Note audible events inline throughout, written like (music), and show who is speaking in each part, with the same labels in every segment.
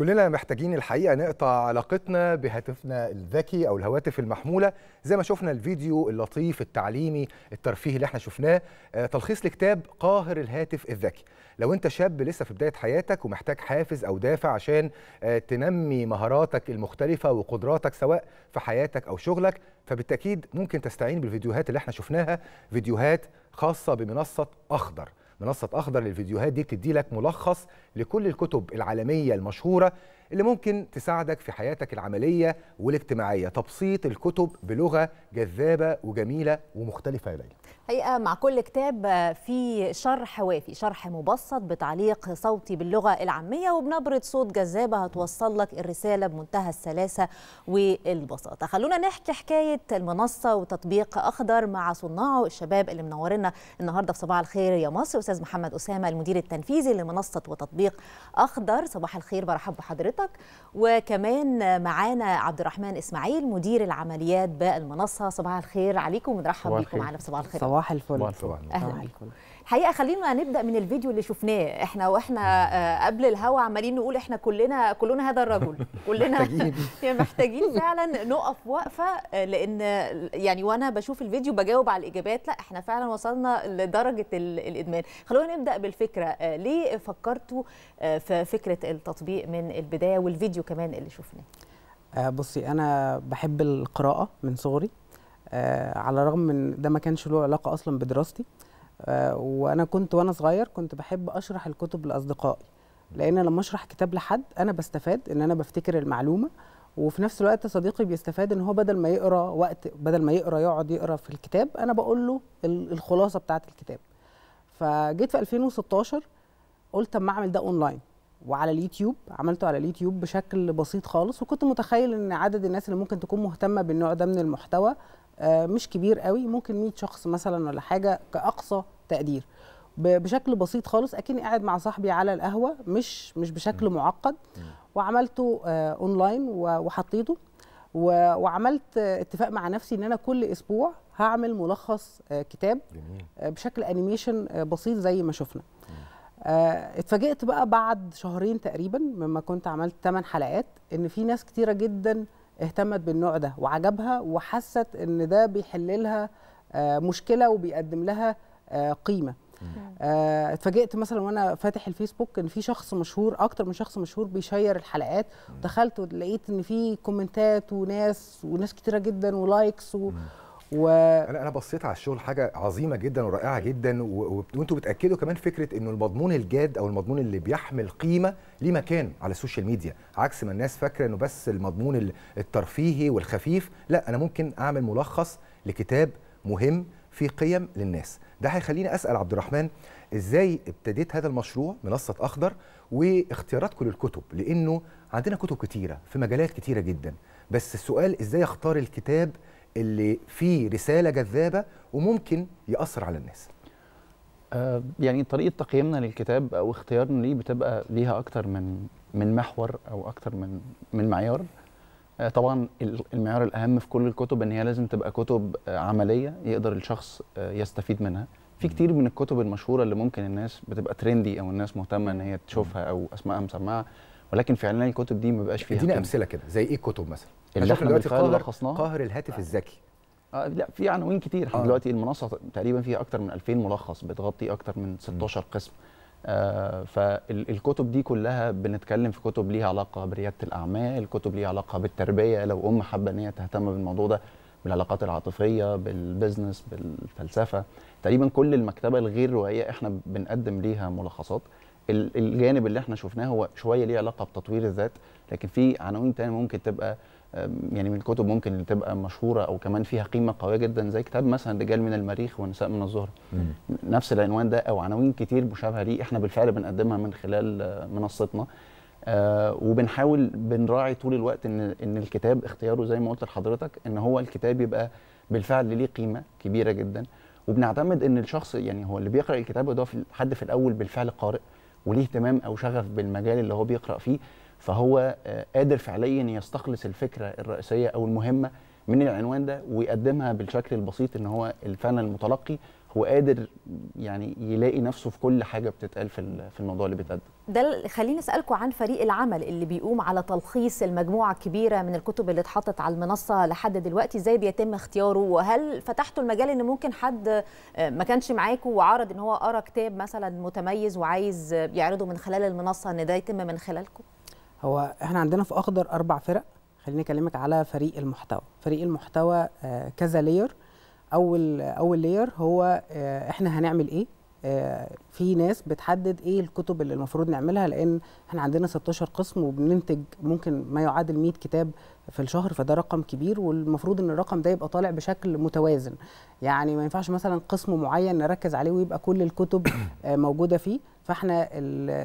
Speaker 1: كلنا محتاجين الحقيقه نقطع علاقتنا بهاتفنا الذكي او الهواتف المحموله زي ما شفنا الفيديو اللطيف التعليمي الترفيهي اللي احنا شفناه آه، تلخيص لكتاب قاهر الهاتف الذكي لو انت شاب لسه في بدايه حياتك ومحتاج حافز او دافع عشان آه، تنمي مهاراتك المختلفه وقدراتك سواء في حياتك او شغلك فبالتاكيد ممكن تستعين بالفيديوهات اللي احنا شفناها فيديوهات خاصه بمنصه اخضر منصه اخضر للفيديوهات دي بتدي لك ملخص لكل الكتب العالميه المشهوره اللي ممكن تساعدك في حياتك العمليه والاجتماعيه تبسيط الكتب بلغه جذابه وجميله ومختلفه يا
Speaker 2: حقيقه مع كل كتاب في شرح وافي شرح مبسط بتعليق صوتي باللغه العاميه وبنبره صوت جذابه هتوصل لك الرساله بمنتهى السلاسه والبساطه خلونا نحكي حكايه المنصه وتطبيق اخضر مع صناعه الشباب اللي منورنا النهارده في صباح الخير يا مصر استاذ محمد اسامه المدير التنفيذي لمنصه وتطبيق اخضر صباح الخير برحب بحضرتك حضرتك وكمان معانا عبد الرحمن اسماعيل مدير العمليات بالمنصه صباح الخير عليكم ونرحب بكم في صباح الخير
Speaker 3: صباح الفل صباح الفل اهلا بكم
Speaker 2: حقيقه خلينا نبدا من الفيديو اللي شفناه احنا واحنا آه، قبل الهوا عمالين نقول احنا كلنا كلنا هذا الرجل (laughs) كلنا (laughs) محتاجين فعلا نقف وقفه آه، لان يعني وانا بشوف الفيديو بجاوب على الاجابات لا احنا فعلا وصلنا لدرجه الادمان خلونا نبدا بالفكره آه، ليه فكرتوا في فكره التطبيق من البدايه والفيديو كمان اللي شفناه
Speaker 3: بصي انا بحب القراءه من صغري على الرغم من ده ما كانش له علاقه اصلا بدراستي آه، وانا كنت وانا صغير كنت بحب اشرح الكتب لاصدقائي لان لما اشرح كتاب لحد انا بستفاد ان انا بفتكر المعلومه وفي نفس الوقت صديقي بيستفاد ان هو بدل ما يقرا وقت بدل ما يقرا يقعد يقرا في الكتاب انا بقول له الخلاصه بتاعه الكتاب فجيت في 2016 قلت اما اعمل ده اونلاين وعلى اليوتيوب عملته على اليوتيوب بشكل بسيط خالص وكنت متخيل ان عدد الناس اللي ممكن تكون مهتمه بالنوع ده من المحتوى آه، مش كبير قوي ممكن 100 شخص مثلا ولا حاجه كاقصى تقدير بشكل بسيط خالص اكني قاعد مع صاحبي على القهوه مش مش بشكل م. معقد م. وعملته آه، اونلاين وحطيته وعملت اتفاق مع نفسي ان انا كل اسبوع هعمل ملخص آه، كتاب جميل. بشكل انيميشن بسيط زي ما شفنا اتفاجئت بقى بعد شهرين تقريبا مما كنت عملت 8 حلقات ان في ناس كتيره جدا اهتمت بالنوع ده وعجبها وحست ان ده بيحل لها آه، مشكله وبيقدم لها آه، قيمه آه، اتفاجئت مثلا وانا فاتح الفيسبوك ان في شخص مشهور اكتر من شخص مشهور بيشير الحلقات دخلت ولقيت ان في كومنتات وناس وناس كتيره جدا ولايكس و...
Speaker 1: و... انا انا بصيت على الشغل حاجه عظيمه جدا ورائعه جدا و... وانتوا بتاكدوا كمان فكره انه المضمون الجاد او المضمون اللي بيحمل قيمه ليه مكان على السوشيال ميديا عكس ما الناس فاكره انه بس المضمون الترفيهي والخفيف لا انا ممكن اعمل ملخص لكتاب مهم فيه قيم للناس ده هيخليني اسال عبد الرحمن ازاي ابتديت هذا المشروع منصه اخضر واختياراتكم للكتب لانه عندنا كتب كتيره في مجالات كتيره جدا بس السؤال ازاي اختار الكتاب اللي فيه رساله جذابه وممكن ياثر على الناس
Speaker 4: آه، يعني طريقه تقييمنا للكتاب او اختيارنا ليه بتبقى ليها اكتر من من محور او اكتر من من معيار آه، طبعا المعيار الاهم في كل الكتب ان هي لازم تبقى كتب آه، عمليه يقدر الشخص يستفيد منها في كتير من الكتب المشهوره اللي ممكن الناس بتبقى ترندي او الناس مهتمه ان هي تشوفها او اسمائها مسمعه ولكن فعلا الكتب دي ما بقاش فيها ادينا امثله كده زي ايه كتب مثلا اللي احنا دلوقتي لخصناه قاهر الهاتف آه. الذكي آه لا في عناوين كتير احنا آه. دلوقتي المنصه تقريبا فيها اكتر من 2000 ملخص بتغطي اكتر من 16 قسم آه فالكتب دي كلها بنتكلم في كتب ليها علاقه برياده الاعمال كتب ليها علاقه بالتربيه لو ام حابه ان هي تهتم بالموضوع ده بالعلاقات العاطفيه بالبزنس بالفلسفه تقريبا كل المكتبه الغير روائيه احنا بنقدم ليها ملخصات الجانب اللي احنا شفناه هو شويه ليه علاقه بتطوير الذات لكن في عناوين تانية ممكن تبقى يعني من الكتب ممكن اللي تبقى مشهوره او كمان فيها قيمه قويه جدا زي كتاب مثلا رجال من المريخ ونساء من الزهره نفس العنوان ده او عناوين كتير مشابهه ليه احنا بالفعل بنقدمها من خلال منصتنا آه وبنحاول بنراعي طول الوقت ان ان الكتاب اختياره زي ما قلت لحضرتك ان هو الكتاب يبقى بالفعل ليه قيمه كبيره جدا وبنعتمد ان الشخص يعني هو اللي بيقرا الكتاب ده حد في الاول بالفعل قارئ وليه اهتمام او شغف بالمجال اللي هو بيقرا فيه فهو آه، قادر فعليا يستخلص الفكره الرئيسيه او المهمه من العنوان ده ويقدمها بالشكل البسيط ان هو فعلا المتلقي هو قادر يعني يلاقي نفسه في كل حاجه بتتقال في في الموضوع اللي بيتقدم.
Speaker 2: ده خليني اسالكم عن فريق العمل اللي بيقوم على تلخيص المجموعه الكبيره من الكتب اللي اتحطت على المنصه لحد دلوقتي، ازاي بيتم اختياره؟ وهل فتحتوا المجال ان ممكن حد آه، ما كانش معاكم وعرض ان هو قرا كتاب مثلا متميز وعايز يعرضه من خلال المنصه ان ده يتم من خلالكم؟
Speaker 3: هو احنا عندنا في اخضر اربع فرق خليني اكلمك على فريق المحتوى فريق المحتوى آه، كذا لير اول اول لير هو آه، احنا هنعمل ايه آه، في ناس بتحدد ايه الكتب اللي المفروض نعملها لان احنا عندنا 16 قسم وبننتج ممكن ما يعادل 100 كتاب في الشهر فده رقم كبير والمفروض ان الرقم ده يبقى طالع بشكل متوازن يعني ما ينفعش مثلا قسم معين نركز عليه ويبقى كل الكتب موجوده فيه فاحنا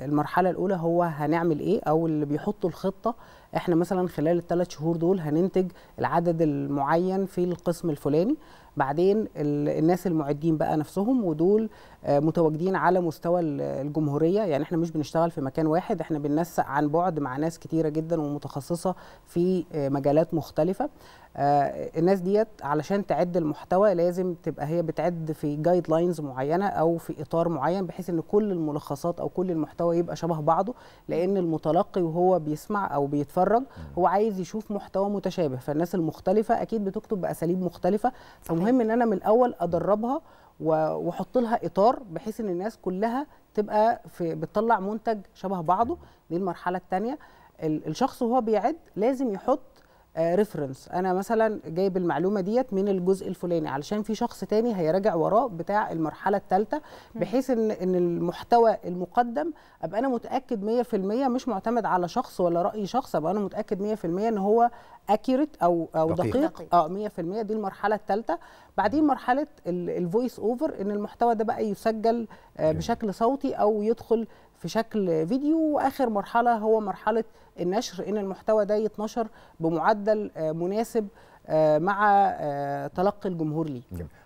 Speaker 3: المرحله الاولى هو هنعمل ايه او اللي بيحطوا الخطه احنا مثلا خلال الثلاث شهور دول هننتج العدد المعين في القسم الفلاني بعدين الناس المعدين بقى نفسهم ودول آه، متواجدين على مستوى الجمهوريه يعني احنا مش بنشتغل في مكان واحد احنا بننسق عن بعد مع ناس كتيره جدا ومتخصصه في آه، مجالات مختلفه آه، الناس ديت علشان تعد المحتوى لازم تبقى هي بتعد في جايد لاينز معينه او في اطار معين بحيث ان كل الملخصات او كل المحتوى يبقى شبه بعضه لان المتلقي وهو بيسمع او بيتفرج هو عايز يشوف محتوى متشابه فالناس المختلفه اكيد بتكتب باساليب مختلفه فمهم المهم ان انا من الاول ادربها واحط لها اطار بحيث ان الناس كلها تبقى في بتطلع منتج شبه بعضه دي المرحله الثانيه الشخص وهو بيعد لازم يحط ريفرنس آه، انا مثلا جايب المعلومه ديت من الجزء الفلاني علشان في شخص تاني هيراجع وراه بتاع المرحله الثالثه بحيث ان ان المحتوى المقدم ابقى انا متاكد 100% مش معتمد على شخص ولا راي شخص ابقى انا متاكد 100% ان هو اكيوريت او او دقيق, دقيق. اه 100% دي المرحله الثالثه بعدين مرحله الفويس اوفر ان المحتوى ده بقى يسجل آه، بشكل صوتي او يدخل في شكل فيديو واخر مرحله هو مرحله النشر ان المحتوى ده يتنشر بمعدل آه، مناسب آه، مع آه، تلقي الجمهور ليه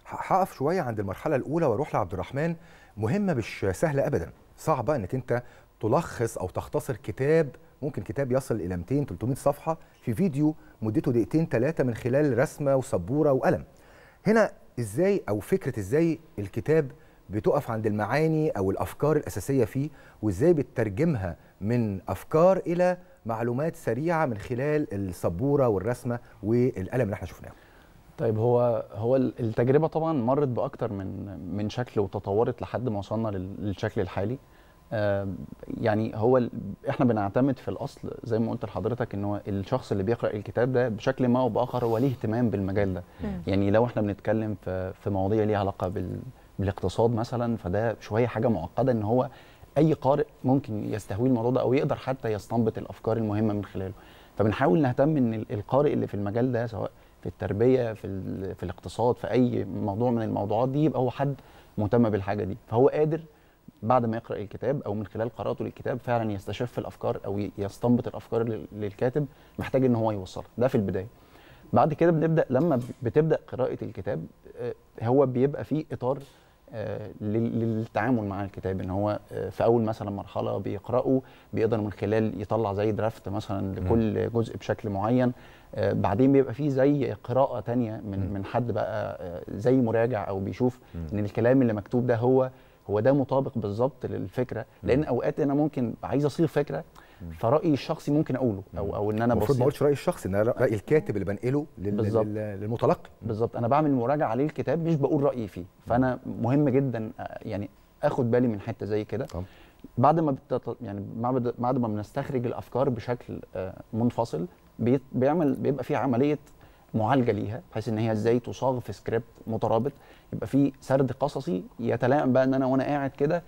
Speaker 3: هقف شويه عند المرحله الاولى واروح لعبد الرحمن
Speaker 1: مهمه مش سهله ابدا صعبه انك انت تلخص او تختصر كتاب ممكن كتاب يصل الى 200 300 صفحه في فيديو مدته دقيقتين ثلاثه من خلال رسمه وسبوره وقلم هنا ازاي او فكره ازاي الكتاب بتقف عند المعاني او الافكار الاساسيه فيه وازاي بتترجمها من افكار الى معلومات سريعه من خلال السبوره والرسمه والقلم اللي احنا شفناه
Speaker 4: طيب هو هو التجربه طبعا مرت باكتر من من شكل وتطورت لحد ما وصلنا للشكل الحالي آه، يعني هو احنا بنعتمد في الاصل زي ما قلت لحضرتك ان هو الشخص اللي بيقرا الكتاب ده بشكل ما او باخر هو ليه اهتمام بالمجال ده يعني لو احنا بنتكلم في في مواضيع ليها علاقه بال بالاقتصاد مثلا فده شويه حاجه معقده ان هو اي قارئ ممكن يستهويه الموضوع ده او يقدر حتى يستنبط الافكار المهمه من خلاله فبنحاول نهتم ان القارئ اللي في المجال ده سواء في التربيه في في الاقتصاد في اي موضوع من الموضوعات دي يبقى هو حد مهتم بالحاجه دي فهو قادر بعد ما يقرا الكتاب او من خلال قراءته للكتاب فعلا يستشف الافكار او يستنبط الافكار اللي الكاتب محتاج ان هو يوصلها ده في البدايه بعد كده بنبدا لما بتبدا قراءه الكتاب آه، هو بيبقى فيه اطار آه، للتعامل مع الكتاب ان هو آه، في اول مثلا مرحله بيقراه بيقدر من خلال يطلع زي درافت مثلا لكل جزء بشكل معين آه، بعدين بيبقى فيه زي قراءه تانية من من حد بقى زي مراجع او بيشوف ان الكلام اللي مكتوب ده هو هو ده مطابق بالظبط للفكره لان اوقات انا ممكن عايز اصيغ فكره فرايي الشخصي ممكن اقوله او او ان انا المفروض ما اقولش رايي الشخصي ان انا راي الكاتب اللي بنقله للمتلقي بالظبط انا بعمل مراجعه عليه الكتاب مش بقول رايي فيه فانا مهم جدا آه، يعني اخد بالي من حته زي كده بعد ما يعني بعد ما بنستخرج الافكار بشكل آه، منفصل بي... بيعمل بيبقى في عمليه معالجه ليها بحيث ان هي ازاي تصاغ في سكريبت مترابط يبقى في سرد قصصي يتلائم بقى ان انا وانا قاعد كده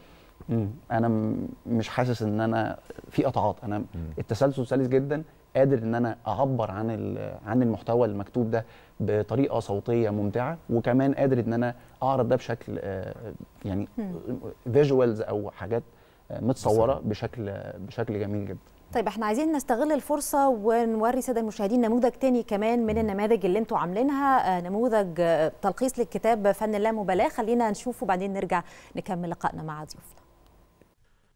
Speaker 4: مم. انا مش حاسس ان انا في قطعات انا مم. التسلسل سلس جدا قادر ان انا اعبر عن عن المحتوى المكتوب ده بطريقه صوتيه ممتعه وكمان قادر ان انا اعرض ده بشكل آه، يعني فيجوالز او حاجات آه، متصوره بشكل بشكل جميل جدا
Speaker 2: طيب احنا عايزين نستغل الفرصه ونوري الساده المشاهدين نموذج تاني كمان من النماذج اللي انتم عاملينها آه، نموذج تلخيص للكتاب فن اللامبالاه خلينا نشوفه بعدين نرجع نكمل لقائنا مع ضيوفنا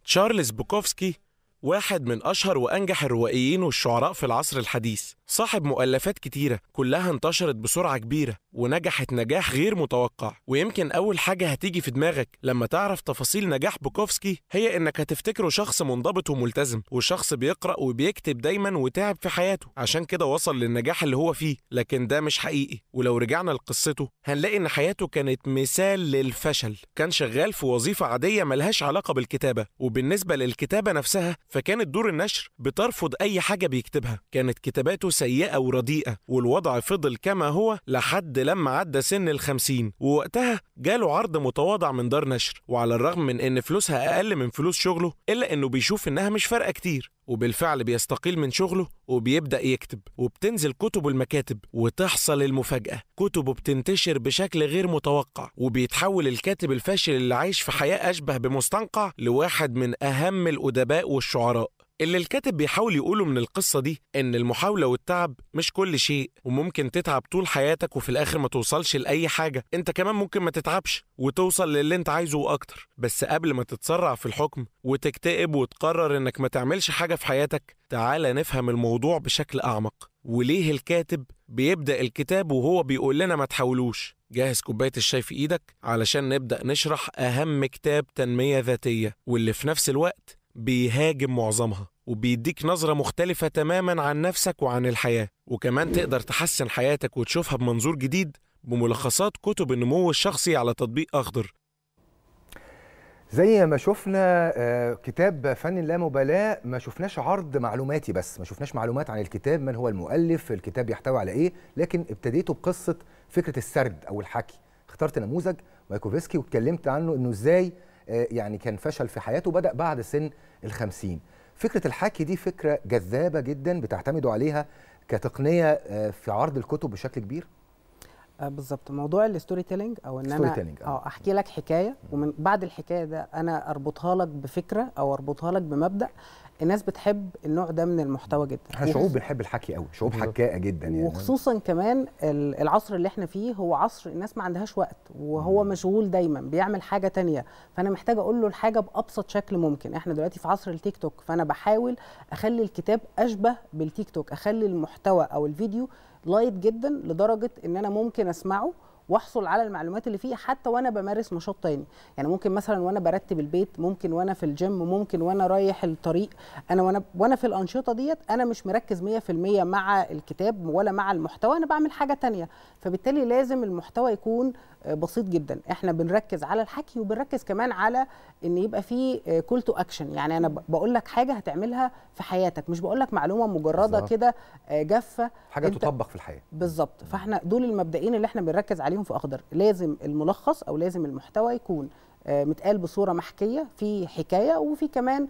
Speaker 5: Чарльз Буковский واحد من أشهر وأنجح الروائيين والشعراء في العصر الحديث صاحب مؤلفات كتيرة كلها انتشرت بسرعة كبيرة ونجحت نجاح غير متوقع ويمكن أول حاجة هتيجي في دماغك لما تعرف تفاصيل نجاح بوكوفسكي هي إنك هتفتكره شخص منضبط وملتزم وشخص بيقرأ وبيكتب دايما وتعب في حياته عشان كده وصل للنجاح اللي هو فيه لكن ده مش حقيقي ولو رجعنا لقصته هنلاقي إن حياته كانت مثال للفشل كان شغال في وظيفة عادية ملهاش علاقة بالكتابة وبالنسبة للكتابة نفسها فكانت دور النشر بترفض أي حاجة بيكتبها كانت كتاباته سيئة ورديئة والوضع فضل كما هو لحد لما عدى سن الخمسين ووقتها جاله عرض متواضع من دار نشر وعلى الرغم من إن فلوسها أقل من فلوس شغله إلا إنه بيشوف إنها مش فارقة كتير وبالفعل بيستقيل من شغله وبيبدأ يكتب وبتنزل كتبه المكاتب وتحصل المفاجأة كتبه بتنتشر بشكل غير متوقع وبيتحول الكاتب الفاشل اللي عايش في حياة أشبه بمستنقع لواحد من أهم الأدباء والشعراء اللي الكاتب بيحاول يقوله من القصة دي إن المحاولة والتعب مش كل شيء وممكن تتعب طول حياتك وفي الآخر ما توصلش لأي حاجة أنت كمان ممكن ما تتعبش وتوصل للي أنت عايزه وأكتر بس قبل ما تتسرع في الحكم وتكتئب وتقرر إنك ما تعملش حاجة في حياتك تعالى نفهم الموضوع بشكل أعمق وليه الكاتب بيبدأ الكتاب وهو بيقول لنا ما تحاولوش جهز كوباية الشاي في إيدك علشان نبدأ نشرح أهم كتاب تنمية ذاتية واللي في نفس الوقت بيهاجم معظمها وبيديك نظرة مختلفة تماما عن نفسك وعن الحياة وكمان تقدر تحسن حياتك وتشوفها بمنظور جديد بملخصات كتب النمو الشخصي على تطبيق أخضر
Speaker 1: زي ما شفنا آه، كتاب فن اللامبالاة ما شفناش عرض معلوماتي بس ما شفناش معلومات عن الكتاب من هو المؤلف الكتاب يحتوي على ايه لكن ابتديته بقصة فكرة السرد او الحكي اخترت نموذج مايكوفسكي واتكلمت عنه انه ازاي آه، يعني كان فشل في حياته بدأ بعد سن الخمسين فكرة الحكي دي فكرة جذابة جدا بتعتمدوا عليها كتقنية آه، في عرض الكتب بشكل كبير؟
Speaker 3: آه، بالظبط موضوع الستوري تيلينج او ان انا اه احكي لك حكايه ومن بعد الحكايه ده انا اربطها لك بفكره او اربطها لك بمبدا الناس بتحب النوع ده من المحتوى جدا احنا شعوب
Speaker 1: بنحب الحكي قوي شعوب حكائه جدا يعني وخصوصا
Speaker 3: كمان العصر اللي احنا فيه هو عصر الناس ما عندهاش وقت وهو مم. مشغول دايما بيعمل حاجه تانية فانا محتاجه اقول له الحاجه بابسط شكل ممكن احنا دلوقتي في عصر التيك توك فانا بحاول اخلي الكتاب اشبه بالتيك توك اخلي المحتوى او الفيديو لايت جدا لدرجه ان انا ممكن اسمعه واحصل على المعلومات اللي فيه حتى وانا بمارس نشاط تاني يعني ممكن مثلا وانا برتب البيت ممكن وانا في الجيم ممكن وانا رايح الطريق انا وانا وانا في الانشطه ديت انا مش مركز 100% مع الكتاب ولا مع المحتوى انا بعمل حاجه تانية فبالتالي لازم المحتوى يكون آه، بسيط جدا احنا بنركز على الحكي وبنركز كمان على ان يبقى في كول تو اكشن يعني انا بقول لك حاجه هتعملها في حياتك مش بقول لك معلومه مجرده كده آه، جافه حاجه تطبق في الحياه بالظبط فاحنا دول المبدئين اللي احنا بنركز عليهم عليهم في اخضر لازم الملخص او لازم المحتوى يكون آه، متقال بصوره محكيه في حكايه وفي كمان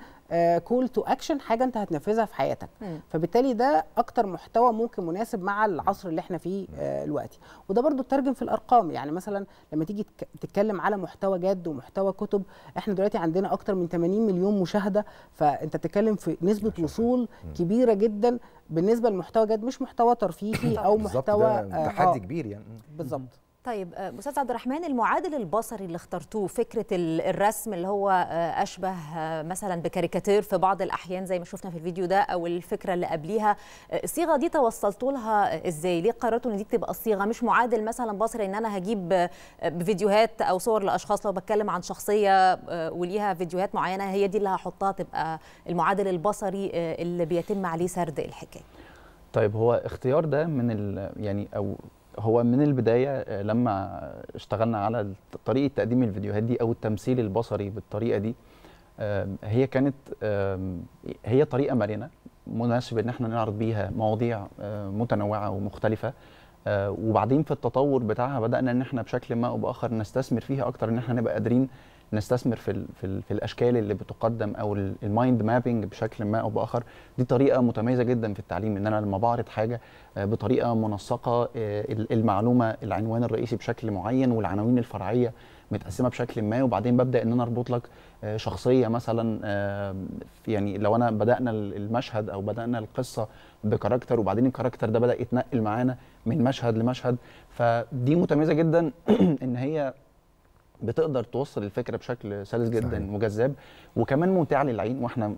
Speaker 3: كول تو اكشن حاجه انت هتنفذها في حياتك فبالتالي ده اكتر محتوى ممكن مناسب مع العصر اللي احنا فيه آه، دلوقتي وده برضو ترجم في الارقام يعني مثلا لما تيجي تتكلم على محتوى جاد ومحتوى كتب احنا دلوقتي عندنا اكتر من 80 مليون مشاهده فانت بتتكلم في نسبه وصول كبيره جدا بالنسبه لمحتوى جاد مش محتوى ترفيهي (laughs) او محتوى آه، تحدي كبير يعني بالظبط
Speaker 2: طيب آه، استاذ عبد الرحمن المعادل البصري اللي اخترتوه فكره الرسم اللي هو آه، اشبه آه، مثلا بكاريكاتير في بعض الاحيان زي ما شفنا في الفيديو ده او الفكره اللي قبليها الصيغه دي توصلتوا لها ازاي ليه قررتوا ان دي تبقى الصيغه مش معادل مثلا بصري ان انا هجيب فيديوهات او صور لاشخاص لو بتكلم عن شخصيه وليها فيديوهات معينه هي دي اللي هحطها تبقى المعادل البصري اللي بيتم عليه سرد الحكايه
Speaker 4: طيب هو اختيار ده من يعني او هو من البدايه آه، لما اشتغلنا على طريقه تقديم الفيديوهات دي او التمثيل البصري بالطريقه دي هي كانت هي طريقه مرنه مناسبه ان احنا نعرض بيها مواضيع آه، متنوعه ومختلفه آه، وبعدين في التطور بتاعها بدانا ان احنا بشكل ما او باخر نستثمر فيها اكتر ان احنا نبقى قادرين نستثمر في في, في الاشكال اللي بتقدم او المايند مابنج بشكل ما او باخر دي طريقه متميزه جدا في التعليم ان انا لما بعرض حاجه آه، بطريقه منسقه آه، المعلومه العنوان الرئيسي بشكل معين والعناوين الفرعيه متقسمه بشكل ما وبعدين ببدا ان انا اربط لك آه، شخصيه مثلا يعني لو انا بدانا المشهد او بدانا القصه بكاركتر وبعدين الكاركتر ده بدا يتنقل معانا من مشهد لمشهد فدي متميزه جدا (clears throat) ان هي بتقدر توصل الفكره بشكل سلس جدا صحيح. وجذاب وكمان ممتع للعين واحنا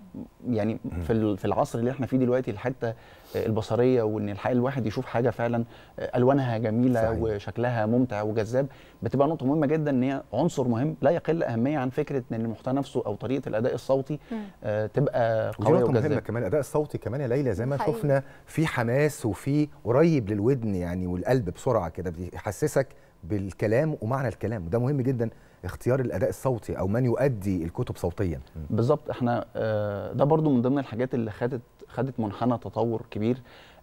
Speaker 4: يعني في في العصر اللي احنا فيه دلوقتي الحته البصريه وان الحقيقه الواحد يشوف حاجه فعلا الوانها جميله صحيح. وشكلها ممتع وجذاب بتبقى نقطه مهمه جدا ان هي عنصر مهم لا يقل اهميه عن فكره ان المحتوى نفسه او طريقه الاداء الصوتي آه، تبقى قويه وجذابه كمان الاداء الصوتي كمان يا ليلى
Speaker 1: زي ما شفنا في حماس وفي قريب للودن يعني والقلب بسرعه كده بيحسسك بالكلام ومعنى الكلام وده مهم جدا اختيار الاداء الصوتي او من يؤدي الكتب صوتيا
Speaker 4: بالظبط احنا آه، ده برضو من ضمن الحاجات اللي خدت خدت منحنى تطور كبير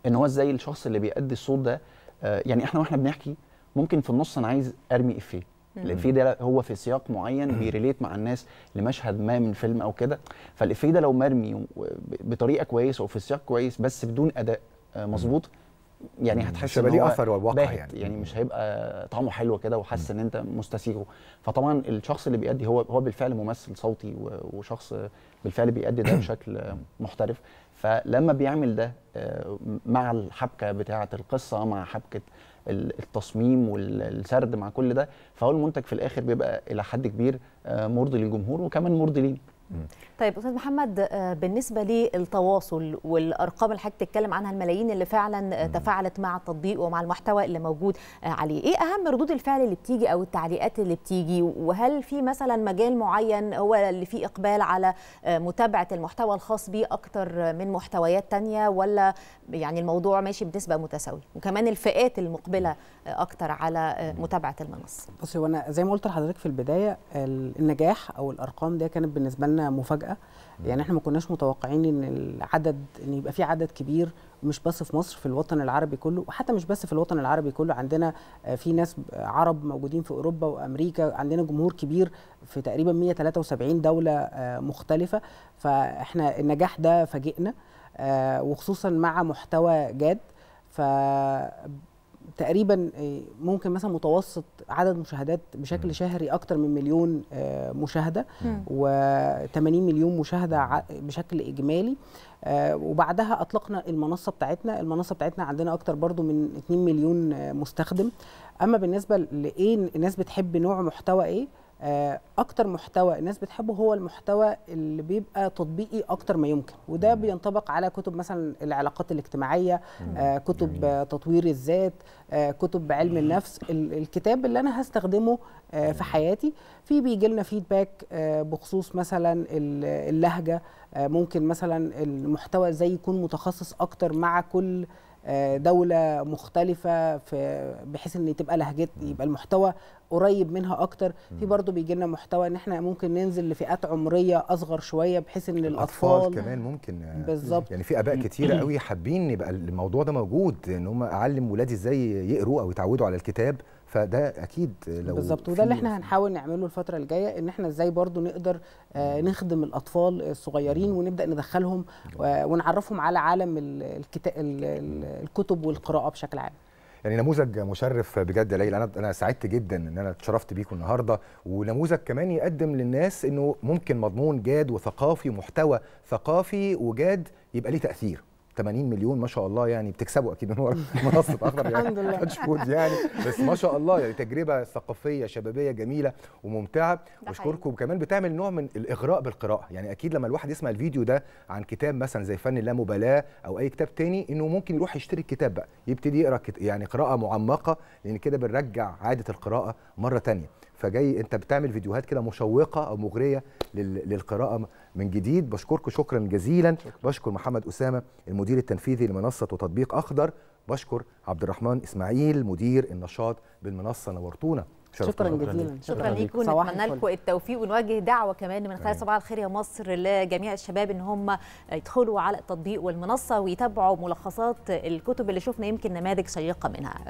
Speaker 4: ان هو ازاي الشخص اللي بيأدي الصوت ده آه، يعني احنا واحنا بنحكي ممكن في النص انا عايز ارمي افيه الافيه ده هو في سياق معين بيريليت مع الناس لمشهد ما من فيلم او كده فالافيه ده لو مرمي بطريقه كويسه وفي سياق كويس بس بدون اداء آه، مظبوط يعني هتحس ان هو اثر والواقع يعني يعني مش هيبقى طعمه حلو كده وحاسس ان انت مستسيغه فطبعا الشخص اللي بيأدي هو هو بالفعل ممثل صوتي وشخص بالفعل بيأدي ده (coughs) بشكل محترف فلما بيعمل ده آه، مع الحبكه بتاعه القصه مع حبكه التصميم والسرد مع كل ده فهو المنتج في الاخر بيبقى الى حد كبير آه، مرضي للجمهور وكمان مرضي ليه
Speaker 2: طيب استاذ محمد آه، بالنسبه للتواصل والارقام اللي حضرتك بتتكلم عنها الملايين اللي فعلا تفاعلت مع التطبيق ومع المحتوى اللي موجود آه، عليه ايه اهم ردود الفعل اللي بتيجي او التعليقات اللي بتيجي وهل في مثلا مجال معين هو اللي فيه اقبال على آه، متابعه المحتوى الخاص بيه اكتر من محتويات تانية ولا يعني الموضوع ماشي بنسبه متساويه وكمان الفئات المقبله اكتر
Speaker 3: على متابعه المنصه بصي وانا زي ما قلت لحضرتك في البدايه النجاح او الارقام دي كانت بالنسبه لنا لنا مفاجاه يعني احنا ما كناش متوقعين ان العدد ان يبقى في عدد كبير مش بس في مصر في الوطن العربي كله وحتى مش بس في الوطن العربي كله عندنا آه، في ناس آه، عرب موجودين في اوروبا وامريكا عندنا جمهور كبير في تقريبا 173 دوله آه، مختلفه فاحنا النجاح ده فاجئنا وخصوصا مع محتوى جاد ف تقريبا آه، ممكن مثلا متوسط عدد مشاهدات بشكل شهري اكتر من مليون آه، مشاهده و80 مليون مشاهده بشكل اجمالي آه، وبعدها اطلقنا المنصه بتاعتنا المنصه بتاعتنا عندنا اكتر برضو من 2 مليون مستخدم اما بالنسبه لايه الناس بتحب نوع محتوى ايه آه، اكتر محتوى الناس بتحبه هو المحتوى اللي بيبقى تطبيقي اكتر ما يمكن وده بينطبق على كتب مثلا العلاقات الاجتماعيه آه كتب تطوير الذات آه كتب علم النفس الكتاب اللي انا هستخدمه آه في حياتي في بيجي لنا فيدباك آه بخصوص مثلا اللهجه آه ممكن مثلا المحتوى ازاي يكون متخصص اكتر مع كل آه، دوله مختلفه في بحيث ان تبقى لهجت يبقى المحتوى قريب منها اكتر في برضه بيجي لنا محتوى ان احنا ممكن ننزل لفئات عمريه اصغر شويه بحيث ان الاطفال, الأطفال كمان ممكن آه، بالظبط يعني في
Speaker 1: اباء كتيرة قوي حابين يبقى الموضوع ده موجود ان هم اعلم ولادي ازاي يقروا او يتعودوا على الكتاب فده اكيد لو بالظبط وده اللي احنا
Speaker 3: هنحاول نعمله الفتره الجايه ان احنا ازاي برضو نقدر آه، نخدم الاطفال الصغيرين ونبدا ندخلهم ونعرفهم على عالم الكتب والقراءه بشكل عام
Speaker 1: يعني نموذج مشرف بجد يا ليلى انا انا سعدت جدا ان انا اتشرفت بيكم النهارده ونموذج كمان يقدم للناس انه ممكن مضمون جاد وثقافي ومحتوى ثقافي وجاد يبقى ليه تاثير 80 مليون ما شاء الله يعني بتكسبوا اكيد من ورا (laughs) منصه اخضر يعني الحمد لله يعني بس ما شاء الله يعني تجربه ثقافيه شبابيه جميله وممتعه واشكركم وكمان بتعمل نوع من الاغراء بالقراءه يعني اكيد لما الواحد يسمع الفيديو ده عن كتاب مثلا زي فن اللامبالاه او اي كتاب تاني انه ممكن يروح يشتري الكتاب بقى يبتدي يقرا يعني قراءه معمقه لان كده بنرجع عاده القراءه مره تانية فجاي انت بتعمل فيديوهات كده مشوقه او مغريه للقراءه من جديد بشكركم شكرا جزيلا شكرا. بشكر محمد اسامه المدير التنفيذي لمنصه وتطبيق اخضر بشكر عبد الرحمن اسماعيل مدير النشاط بالمنصه نورتونا شكرا, شكرا جزيلا شكرا ليكم نتمنى لكم
Speaker 2: التوفيق ونوجه دعوه كمان من خلال صباح الخير يا مصر لجميع الشباب ان هم يدخلوا على التطبيق والمنصه ويتابعوا ملخصات الكتب اللي شفنا يمكن نماذج شيقه منها